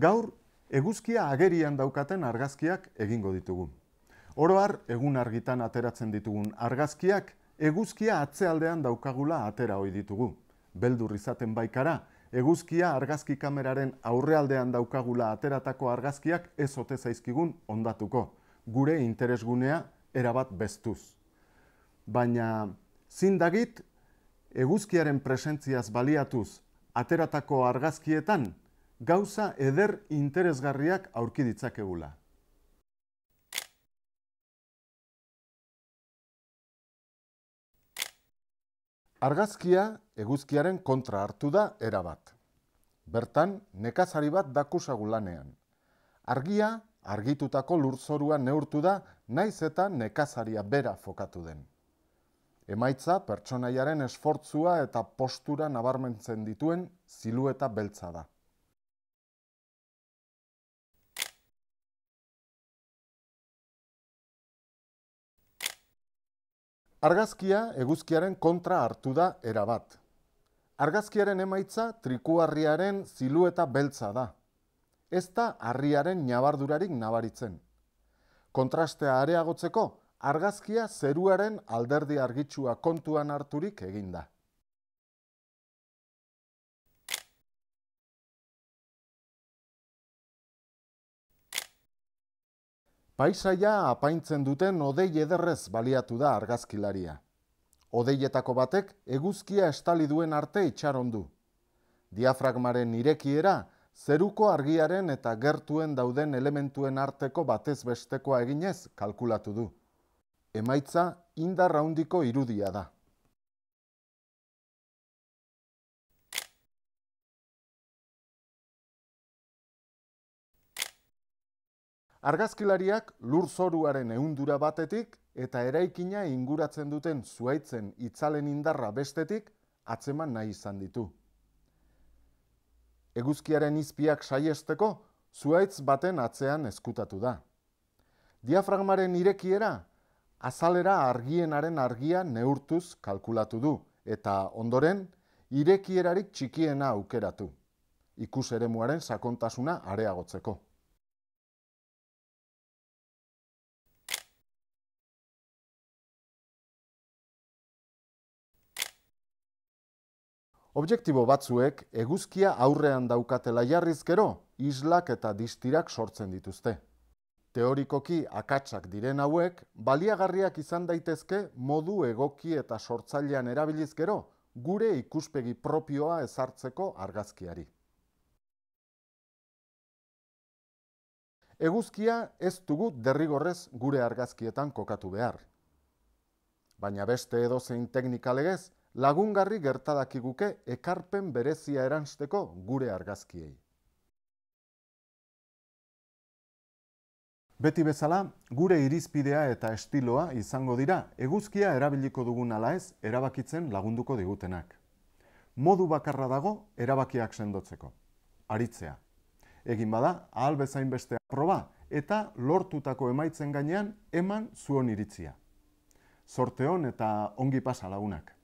Gaur, eguzkia agerian daukaten argazkiak egingo ditugu. Oroar, egun argitan ateratzen ditugun argazkiak, eguzkia atzealdean daukagula atera hoi ditugu. Beldur izaten baikara, eguzkia argazki kameraren aurrealdean daukagula ateratako argazkiak ez ote zaizkigun ondatuko. Gure interesgunea erabat bestuz. Baina, zindagit, eguzkiaren presentziaz baliatuz, ateratako argazkietan, gauza eder interesgarriak aurki ditzakegula. Argazkia eguzkiaren kontra hartu da erabat. Bertan, nekazari bat dakusagulanean. Argia, argitutako lurzorua neurtu da, naiz eta nekazaria bera fokatu den. Emaitza, pertsonaiaren esfortzua eta postura nabarmentzen dituen silueta beltza da. Argazkia eguzkiaren kontra hartu da erabat. Argazkiaren emaitza trikuarriaren zilueta beltza da. Ez da harriaren nabardurarik nabaritzen. Kontrastea areagotzeko, argazkia zeruaren alderdi argitsua kontuan harturik eginda. Paisaia apaintzen duten odei ederrez baliatu da argazkilaria. Odeietako batek eguzkia estali duen arte itxaron du. Diafragmaren irekiera, zeruko argiaren eta gertuen dauden elementuen arteko batez bestekoa eginez kalkulatu du. Emaitza, indarraundiko irudia da. Argazkilariak lurzoruaren ehundura batetik eta eraikina inguratzen duten zuaitzen itzalen indarra bestetik atzeman nahi izan ditu. Eguzkiaren izpiak saiesteko, zuaitz baten atzean eskutatu da. Diafragmaren irekiera, azalera argienaren argia neurtuz kalkulatu du, eta ondoren, irekierarik txikiena aukeratu, ikus ere muaren sakontasuna areagotzeko. Objektibo batzuek eguzkia aurrean daukatela jarriz gero, islak eta distirak sortzen dituzte. Teorikoki akatsak diren hauek, baliagarriak izan daitezke modu egoki eta sortzailean erabiliz gero, gure ikuspegi propioa ezartzeko argazkiari. Eguzkia ez dugu derrigorrez gure argazkietan kokatu behar. Baina beste edozein teknikalegez, lagungarri guke ekarpen berezia eransteko gure argazkiei. Beti bezala, gure irizpidea eta estiloa izango dira eguzkia erabiliko dugun ala ez erabakitzen lagunduko digutenak. Modu bakarra dago erabakiak sendotzeko. Aritzea. Egin bada, ahal bezain beste proba eta lortutako emaitzen gainean eman zuon iritzia. Zorte hon eta ongi pasa lagunak.